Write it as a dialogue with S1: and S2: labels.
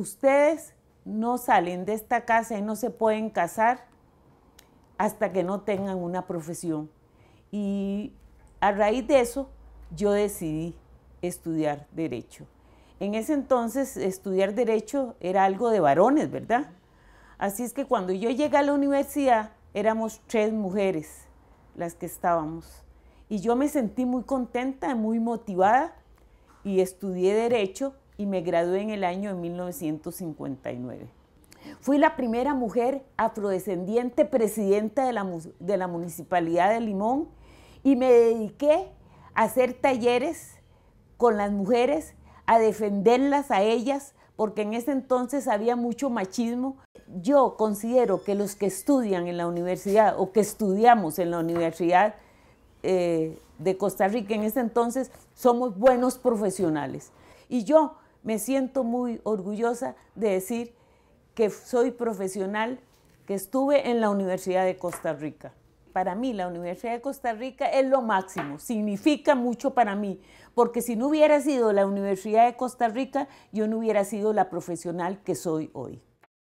S1: ustedes no salen de esta casa y no se pueden casar hasta que no tengan una profesión. Y a raíz de eso, yo decidí estudiar derecho. En ese entonces, estudiar derecho era algo de varones, ¿verdad? Así es que cuando yo llegué a la universidad, éramos tres mujeres las que estábamos. Y yo me sentí muy contenta, muy motivada y estudié derecho y me gradué en el año de 1959. Fui la primera mujer afrodescendiente presidenta de la, de la Municipalidad de Limón y me dediqué a hacer talleres con las mujeres, a defenderlas a ellas, porque en ese entonces había mucho machismo. Yo considero que los que estudian en la universidad o que estudiamos en la universidad eh, de Costa Rica en ese entonces somos buenos profesionales. Y yo me siento muy orgullosa de decir que soy profesional, que estuve en la Universidad de Costa Rica. Para mí la Universidad de Costa Rica es lo máximo, significa mucho para mí, porque si no hubiera sido la Universidad de Costa Rica, yo no hubiera sido la profesional que soy hoy.